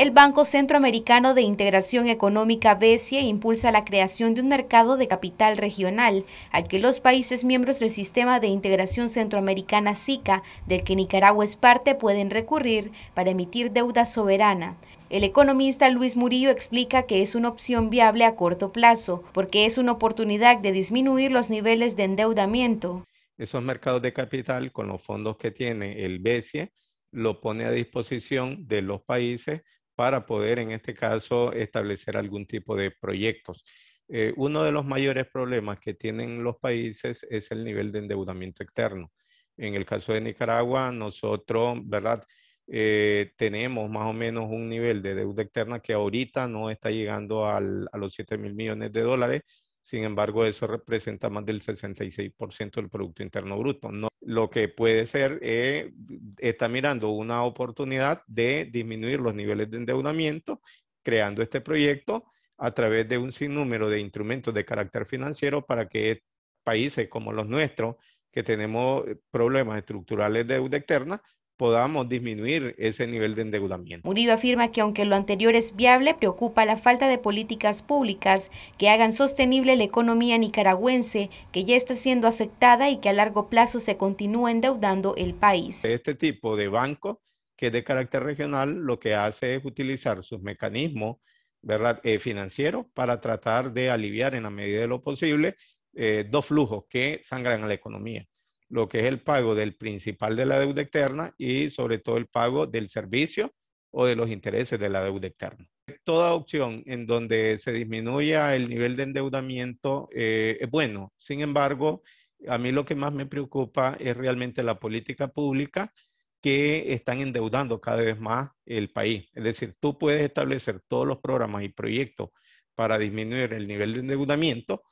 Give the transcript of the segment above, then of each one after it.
El Banco Centroamericano de Integración Económica BESIE impulsa la creación de un mercado de capital regional al que los países miembros del Sistema de Integración Centroamericana SICA, del que Nicaragua es parte, pueden recurrir para emitir deuda soberana. El economista Luis Murillo explica que es una opción viable a corto plazo, porque es una oportunidad de disminuir los niveles de endeudamiento. Esos mercados de capital, con los fondos que tiene el BESIE, lo pone a disposición de los países para poder, en este caso, establecer algún tipo de proyectos. Eh, uno de los mayores problemas que tienen los países es el nivel de endeudamiento externo. En el caso de Nicaragua, nosotros, ¿verdad? Eh, tenemos más o menos un nivel de deuda externa que ahorita no está llegando a los 7 mil millones de dólares, sin embargo, eso representa más del 66% del Producto Interno Bruto. lo que puede ser, eh, está mirando una oportunidad de disminuir los niveles de endeudamiento, creando este proyecto a través de un sinnúmero de instrumentos de carácter financiero para que países como los nuestros, que tenemos problemas estructurales de deuda externa, podamos disminuir ese nivel de endeudamiento. Murillo afirma que aunque lo anterior es viable, preocupa la falta de políticas públicas que hagan sostenible la economía nicaragüense, que ya está siendo afectada y que a largo plazo se continúa endeudando el país. Este tipo de banco, que es de carácter regional, lo que hace es utilizar sus mecanismos eh, financieros para tratar de aliviar en la medida de lo posible eh, dos flujos que sangran a la economía lo que es el pago del principal de la deuda externa y sobre todo el pago del servicio o de los intereses de la deuda externa. Toda opción en donde se disminuya el nivel de endeudamiento eh, es bueno. Sin embargo, a mí lo que más me preocupa es realmente la política pública que están endeudando cada vez más el país. Es decir, tú puedes establecer todos los programas y proyectos para disminuir el nivel de endeudamiento,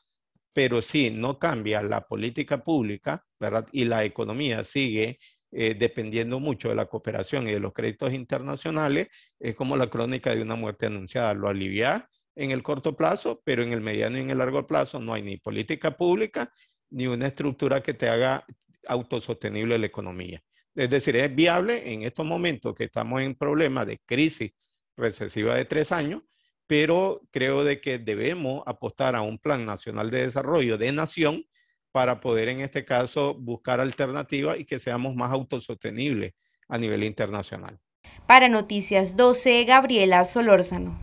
pero si no cambia la política pública, ¿verdad? Y la economía sigue eh, dependiendo mucho de la cooperación y de los créditos internacionales, es como la crónica de una muerte anunciada. Lo alivia en el corto plazo, pero en el mediano y en el largo plazo no hay ni política pública ni una estructura que te haga autosostenible la economía. Es decir, es viable en estos momentos que estamos en problemas de crisis recesiva de tres años, pero creo de que debemos apostar a un plan nacional de desarrollo de nación para poder en este caso buscar alternativas y que seamos más autosostenibles a nivel internacional. Para Noticias 12, Gabriela Solórzano.